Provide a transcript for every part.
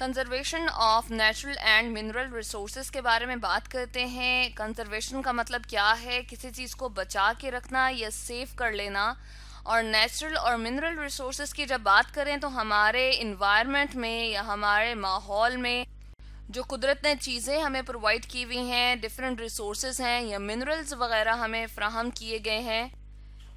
conservation of natural and mineral resource के बारे में बात करते हैं कंजर्वेशन का मतलब क्या है किसी चीज़ को बचा के रखना या सेव कर लेना और नेचुरल और मिनरल रिसोर्स की जब बात करें तो हमारे इन्वायरमेंट में या हमारे माहौल में जो कुदरत ने चीज़ें हमें प्रोवाइड की हुई हैं डिफरेंट रिसोर्स हैं या मिनरल्स वगैरह हमें फ्राहम किए गए हैं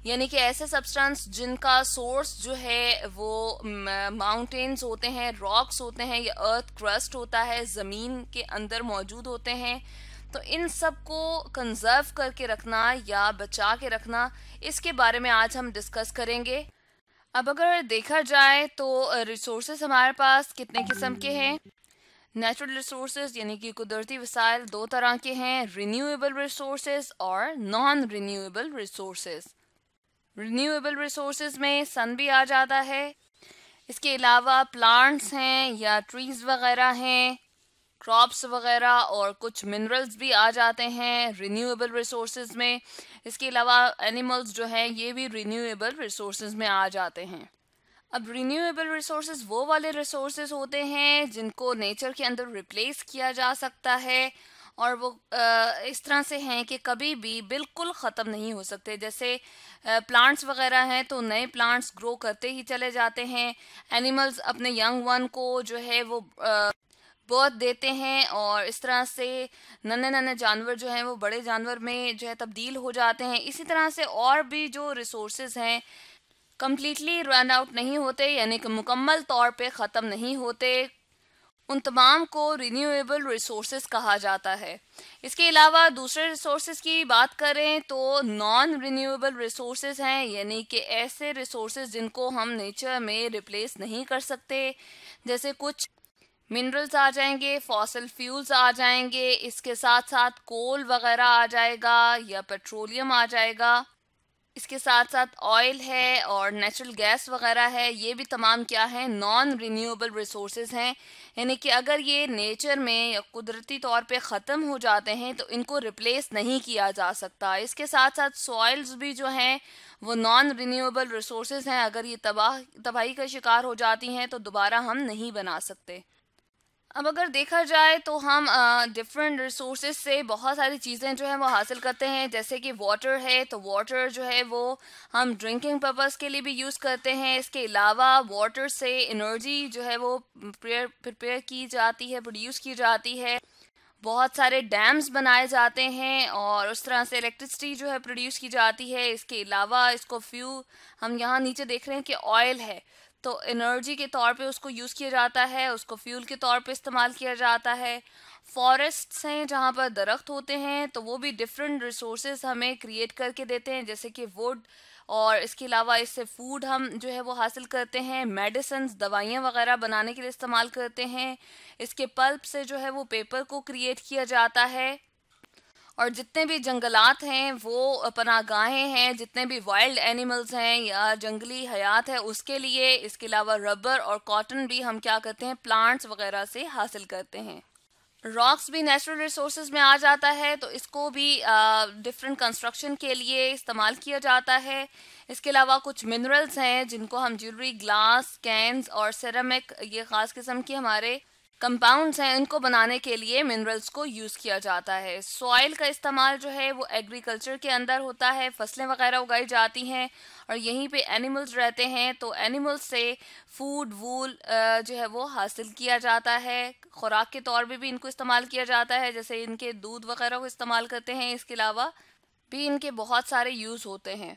यानी कि ऐसे सब्सटेंस जिनका सोर्स जो है वो माउंटेन्स होते हैं रॉक्स होते हैं या अर्थ क्रस्ट होता है ज़मीन के अंदर मौजूद होते हैं तो इन सब को कंजर्व करके रखना या बचा के रखना इसके बारे में आज हम डिस्कस करेंगे अब अगर देखा जाए तो रिसोर्स हमारे पास कितने किस्म के हैं नेचुरल रिसोर्स यानी कि कुदरती वसाइल दो तरह के हैं रिन्यूएबल रिसोर्स और non renewable resource renewable resources में सन भी आ जाता है इसके अलावा प्लांट्स हैं या ट्रीज वगैरह हैं क्रॉप्स वगैरह और कुछ मिनरल्स भी आ जाते हैं रिन्यूएबल रिसोर्सेज में इसके अलावा एनिमल्स जो हैं ये भी रिन्यूएबल रिसोर्सेज में आ जाते हैं अब रिन्यूएबल रिसोर्सेज वो वाले रिसोर्सेज होते हैं जिनको नेचर के अंदर रिप्लेस किया जा सकता है और वो इस तरह से हैं कि कभी भी बिल्कुल ख़त्म नहीं हो सकते जैसे प्लांट्स वगैरह हैं तो नए प्लांट्स ग्रो करते ही चले जाते हैं एनिमल्स अपने यंग वन को जो है वो बर्थ देते हैं और इस तरह से नन्हे नन्हे जानवर जो हैं वो बड़े जानवर में जो है तब्दील हो जाते हैं इसी तरह से और भी जो रिसोर्स हैं कम्प्लीटली रन आउट नहीं होते यानी कि मुकम्मल तौर पे ख़त्म नहीं होते उन तमाम को रिन्यूएबल रिसोर्स कहा जाता है इसके अलावा दूसरे रिसोर्स की बात करें तो नॉन रिन्यूएबल रिसोर्स हैं यानी कि ऐसे रिसोर्स जिनको हम नेचर में रिप्लेस नहीं कर सकते जैसे कुछ मिनरल्स आ जाएंगे फॉसल फ्यूल्स आ जाएंगे इसके साथ साथ कोल वगैरह आ जाएगा या पेट्रोलियम आ जाएगा इसके साथ साथ ऑयल है और नेचुरल गैस वगैरह है ये भी तमाम क्या है नॉन रिन्यूएबल रिसोर्स हैं यानी कि अगर ये नेचर में या कुदरती तौर पे ख़त्म हो जाते हैं तो इनको रिप्लेस नहीं किया जा सकता इसके साथ साथ सॉइल्स भी जो हैं वो नॉन रिन्यूएबल रिसोर्स हैं अगर ये तबाह तबाही का शिकार हो जाती हैं तो दोबारा हम नहीं बना सकते अब अगर देखा जाए तो हम डिफरेंट uh, रिसोर्स से बहुत सारी चीज़ें जो हैं वो हासिल करते हैं जैसे कि वाटर है तो वाटर जो है वो हम ड्रिंकिंग पर्पज़ के लिए भी यूज़ करते हैं इसके अलावा वाटर से एनर्जी जो है वो प्रिपेयर की जाती है प्रोड्यूस की जाती है बहुत सारे डैम्स बनाए जाते हैं और उस तरह से इलेक्ट्रिसिटी जो है प्रोड्यूस की जाती है इसके अलावा इसको फ्यू हम यहाँ नीचे देख रहे हैं कि ऑयल है तो एनर्जी के तौर पे उसको यूज़ किया जाता है उसको फ्यूल के तौर पे इस्तेमाल किया जाता है फॉरेस्ट्स हैं जहाँ पर दरख्त होते हैं तो वो भी डिफरेंट रिसोर्स हमें क्रिएट करके देते हैं जैसे कि वुड और इसके अलावा इससे फूड हम जो है वो हासिल करते हैं मेडिसिन दवाइयाँ वगैरह बनाने के लिए इस्तेमाल करते हैं इसके पल्प से जो है वो पेपर को क्रिएट किया जाता है और जितने भी जंगलात हैं वो पनागाहें हैं जितने भी वाइल्ड एनिमल्स हैं या जंगली हयात है उसके लिए इसके अलावा रबर और कॉटन भी हम क्या करते हैं प्लांट्स वगैरह से हासिल करते हैं रॉक्स भी नेचुरल रिसोर्स में आ जाता है तो इसको भी डिफरेंट कंस्ट्रक्शन के लिए इस्तेमाल किया जाता है इसके अलावा कुछ मिनरल्स हैं जिनको हम ज्वेलरी ग्लास कैंस और सेरामिक ये ख़ास किस्म के हमारे कंपाउंड्स हैं इनको बनाने के लिए मिनरल्स को यूज़ किया जाता है सॉइल का इस्तेमाल जो है वो एग्रीकल्चर के अंदर होता है फसलें वगैरह उगाई जाती हैं और यहीं पे एनिमल्स रहते हैं तो एनिमल्स से फूड वूल जो है वो हासिल किया जाता है खुराक के तौर पर भी इनको इस्तेमाल किया जाता है जैसे इनके दूध वगैरह को इस्तेमाल करते हैं इसके अलावा भी इनके बहुत सारे यूज़ होते हैं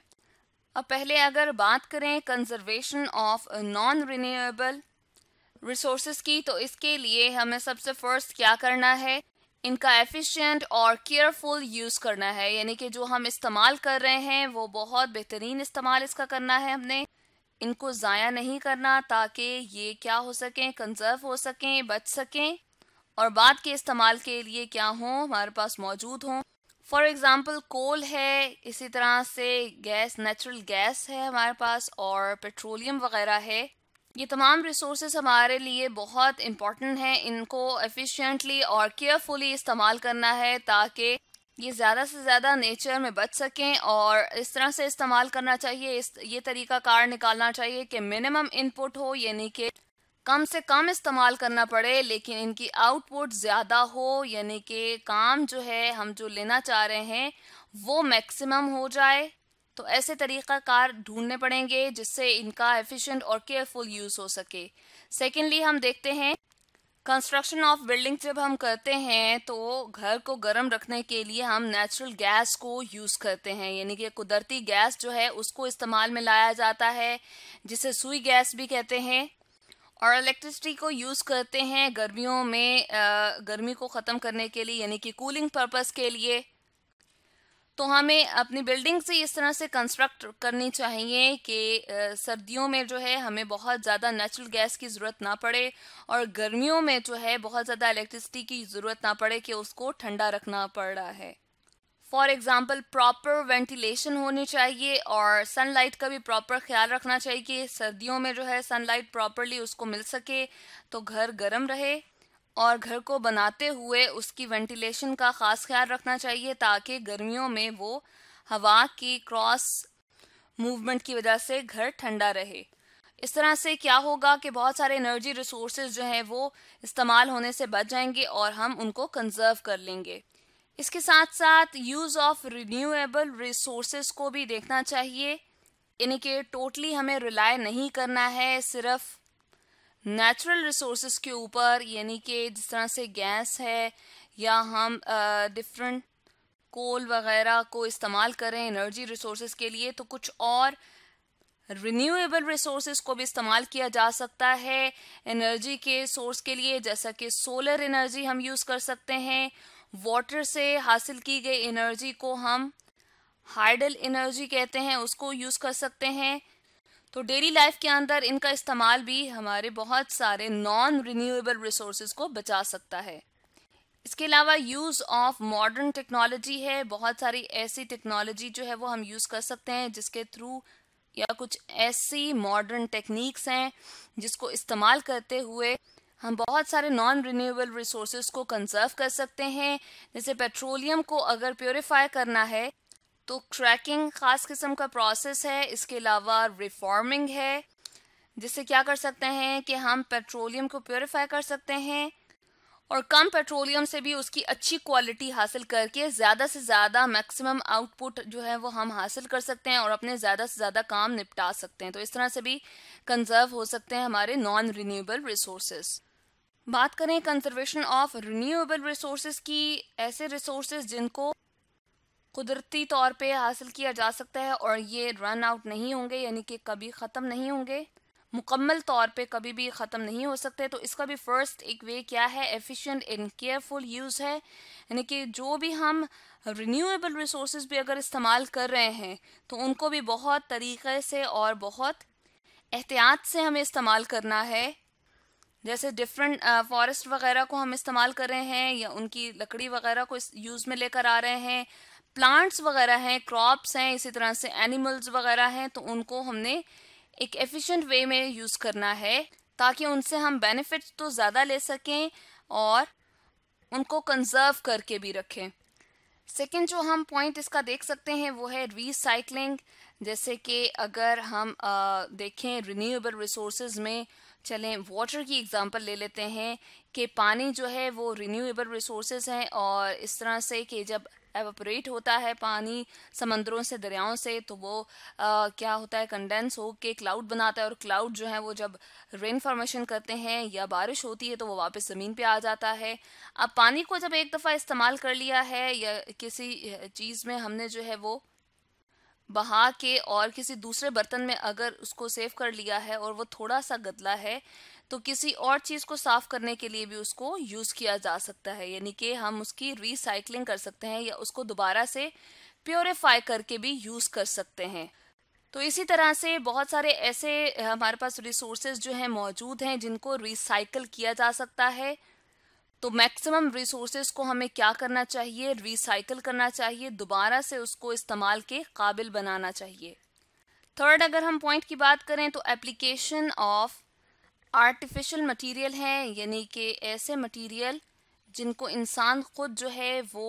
अब पहले अगर बात करें conservation of non renewable resources की तो इसके लिए हमें सबसे फर्स्ट क्या करना है इनका एफिशिएंट और केयरफुल यूज़ करना है यानी कि जो हम इस्तेमाल कर रहे हैं वो बहुत बेहतरीन इस्तेमाल इसका करना है हमने इनको ज़ाया नहीं करना ताकि ये क्या हो सकें कंजर्व हो सकें बच सकें और बाद के इस्तेमाल के लिए क्या हों हमारे पास मौजूद हों फॉर एग्ज़ाम्पल कोल है इसी तरह से गैस नेचुरल गैस है हमारे पास और पेट्रोलियम वगैरह है ये तमाम रिसोर्स हमारे लिए बहुत इम्पॉर्टेंट हैं इनको एफिशिएंटली और केयरफुली इस्तेमाल करना है ताकि ये ज़्यादा से ज़्यादा नेचर में बच सकें और इस तरह से इस्तेमाल करना चाहिए इस ये तरीका कार निकालना चाहिए कि मिनिमम इनपुट हो यानी कि कम से कम इस्तेमाल करना पड़े लेकिन इनकी आउटपुट ज़्यादा हो यानी कि काम जो है हम जो लेना चाह रहे हैं वो मैक्सिमम हो जाए तो ऐसे तरीक़ाकार ढूंढने पड़ेंगे जिससे इनका एफिशिएंट और केयरफुल यूज़ हो सके सेकेंडली हम देखते हैं कंस्ट्रक्शन ऑफ बिल्डिंग जब हम करते हैं तो घर को गर्म रखने के लिए हम नेचुरल गैस को यूज़ करते हैं यानी कि कुदरती गैस जो है उसको इस्तेमाल में लाया जाता है जिसे सुई गैस भी कहते हैं और इलेक्ट्रिसिटी को यूज़ करते हैं गर्मियों में गर्मी को ख़त्म करने के लिए यानी कि कूलिंग पर्पज़ के लिए तो हमें अपनी बिल्डिंग से इस तरह से कंस्ट्रक्ट करनी चाहिए कि सर्दियों में जो है हमें बहुत ज़्यादा नेचुरल गैस की ज़रूरत ना पड़े और गर्मियों में जो है बहुत ज़्यादा इलेक्ट्रिसिटी की ज़रूरत ना पड़े कि उसको ठंडा रखना पड़ रहा है फॉर एग्ज़ाम्पल प्रॉपर वेंटिलेशन होनी चाहिए और सनलाइट का भी प्रॉपर ख्याल रखना चाहिए कि सर्दियों में जो है सनलाइट प्रॉपरली उसको मिल सके तो घर गर्म रहे और घर को बनाते हुए उसकी वेंटिलेशन का ख़ास ख्याल रखना चाहिए ताकि गर्मियों में वो हवा की क्रॉस मूवमेंट की वजह से घर ठंडा रहे इस तरह से क्या होगा कि बहुत सारे एनर्जी रिसोर्सेज जो हैं वो इस्तेमाल होने से बच जाएंगे और हम उनको कंजर्व कर लेंगे इसके साथ साथ यूज़ ऑफ रिन्यूएबल रिसोर्सेज को भी देखना चाहिए यानी कि टोटली हमें रिलाय नहीं करना है सिर्फ नेचुरल रिसोर्स के ऊपर यानी कि जिस तरह से गैस है या हम डिफरेंट कोल वगैरह को इस्तेमाल करें एनर्जी रिसोर्स के लिए तो कुछ और रिन्यूएबल रिसोर्स को भी इस्तेमाल किया जा सकता है एनर्जी के सोर्स के लिए जैसा कि सोलर एनर्जी हम यूज़ कर सकते हैं वाटर से हासिल की गई एनर्जी को हम हाइडल एनर्जी कहते हैं उसको यूज़ कर सकते हैं तो डेली लाइफ के अंदर इनका इस्तेमाल भी हमारे बहुत सारे नॉन रिन्यूएबल रिसोर्स को बचा सकता है इसके अलावा यूज़ ऑफ मॉडर्न टेक्नोलॉजी है बहुत सारी ऐसी टेक्नोलॉजी जो है वो हम यूज़ कर सकते हैं जिसके थ्रू या कुछ ऐसी मॉडर्न टेक्निक्स हैं जिसको इस्तेमाल करते हुए हम बहुत सारे नॉन रिन्यूएबल रिसोर्स को कंजर्व कर सकते हैं जैसे पेट्रोलियम को अगर प्योरीफाई करना है तो क्रैकिंग ख़ास किस्म का प्रोसेस है इसके अलावा रिफॉर्मिंग है जिससे क्या कर सकते हैं कि हम पेट्रोलियम को प्योरीफाई कर सकते हैं और कम पेट्रोलियम से भी उसकी अच्छी क्वालिटी हासिल करके ज़्यादा से ज़्यादा मैक्सिमम आउटपुट जो है वो हम हासिल कर सकते हैं और अपने ज़्यादा से ज़्यादा काम निपटा सकते हैं तो इस तरह से भी कंजर्व हो सकते हैं हमारे नॉन रिन्यूएबल रिसोर्सेज बात करें कंजर्वेशन ऑफ रिन्यूएबल रिसोर्सेज की ऐसे रिसोर्सेज जिनको कुदरती तौर पे हासिल किया जा सकता है और ये रन आउट नहीं होंगे यानी कि कभी ख़त्म नहीं होंगे मुकम्मल तौर पे कभी भी ख़त्म नहीं हो सकते तो इसका भी फर्स्ट एक वे क्या है एफिशिएंट एंड केयरफुल यूज़ है यानी कि जो भी हम रिन्यूएबल रिसोर्स भी अगर इस्तेमाल कर रहे हैं तो उनको भी बहुत तरीक़े से और बहुत एहतियात से हमें इस्तेमाल करना है जैसे डिफरेंट फॉरेस्ट वगैरह को हम इस्तेमाल कर रहे हैं या उनकी लकड़ी वगैरह को यूज़ में लेकर आ रहे हैं प्लांट्स वगैरह हैं क्रॉप्स हैं इसी तरह से एनिमल्स वगैरह हैं तो उनको हमने एक एफिशिएंट वे में यूज़ करना है ताकि उनसे हम बेनिफिट्स तो ज़्यादा ले सकें और उनको कंजर्व करके भी रखें सेकेंड जो हम पॉइंट इसका देख सकते हैं वो है रिसाइकलिंग जैसे कि अगर हम आ, देखें रिन्यूएबल रिसोर्स में चलें वाटर की एग्जांपल ले लेते हैं कि पानी जो है वो रिन्यूएबल रिसोर्स हैं और इस तरह से कि जब एवोपरेट होता है पानी समंदरों से दरियाओं से तो वो आ, क्या होता है कंडेंस हो के क्लाउड बनाता है और क्लाउड जो है वो जब रेन फॉर्मेशन करते हैं या बारिश होती है तो वो वापस ज़मीन पे आ जाता है अब पानी को जब एक दफ़ा इस्तेमाल कर लिया है या किसी चीज़ में हमने जो है वो बहा के और किसी दूसरे बर्तन में अगर उसको सेव कर लिया है और वो थोड़ा सा गदला है तो किसी और चीज़ को साफ करने के लिए भी उसको यूज़ किया जा सकता है यानी कि हम उसकी रिसाइकलिंग कर सकते हैं या उसको दोबारा से प्योरीफाई करके भी यूज़ कर सकते हैं तो इसी तरह से बहुत सारे ऐसे हमारे पास रिसोर्सेज जो हैं मौजूद हैं जिनको रिसाइकल किया जा सकता है तो मैक्सिमम रिसोर्सेज को हमें क्या करना चाहिए रिसाइकल करना चाहिए दोबारा से उसको इस्तेमाल के काबिल बनाना चाहिए थर्ड अगर हम पॉइंट की बात करें तो एप्लीकेशन ऑफ आर्टिफिशियल मटेरियल हैं यानी कि ऐसे मटेरियल जिनको इंसान ख़ुद जो है वो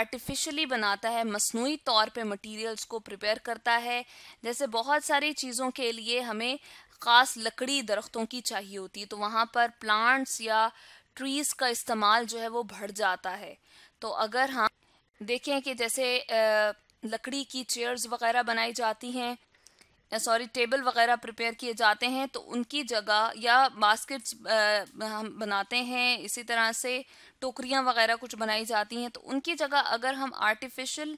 आर्टिफिशली बनाता है मसनू तौर पे मटेरियल्स को प्रिपेयर करता है जैसे बहुत सारी चीज़ों के लिए हमें ख़ास लकड़ी दरख्तों की चाहिए होती है तो वहाँ पर प्लांट्स या ट्रीज़ का इस्तेमाल जो है वो बढ़ जाता है तो अगर हम देखें कि जैसे लकड़ी की चेयर्स वगैरह बनाई जाती हैं सॉरी टेबल वगैरह प्रिपेयर किए जाते हैं तो उनकी जगह या बास्केट्स हम बनाते हैं इसी तरह से टोकरियाँ वगैरह कुछ बनाई जाती हैं तो उनकी जगह अगर हम आर्टिफिशियल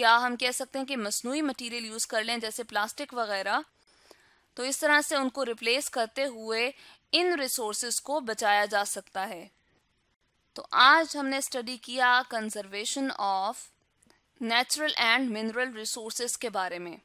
या हम कह सकते हैं कि मसनू मटीरियल यूज़ कर लें जैसे प्लास्टिक वगैरह तो इस तरह से उनको रिप्लेस करते हुए इन रिसोर्स को बचाया जा सकता है तो आज हमने स्टडी किया conservation of natural and mineral resource के बारे में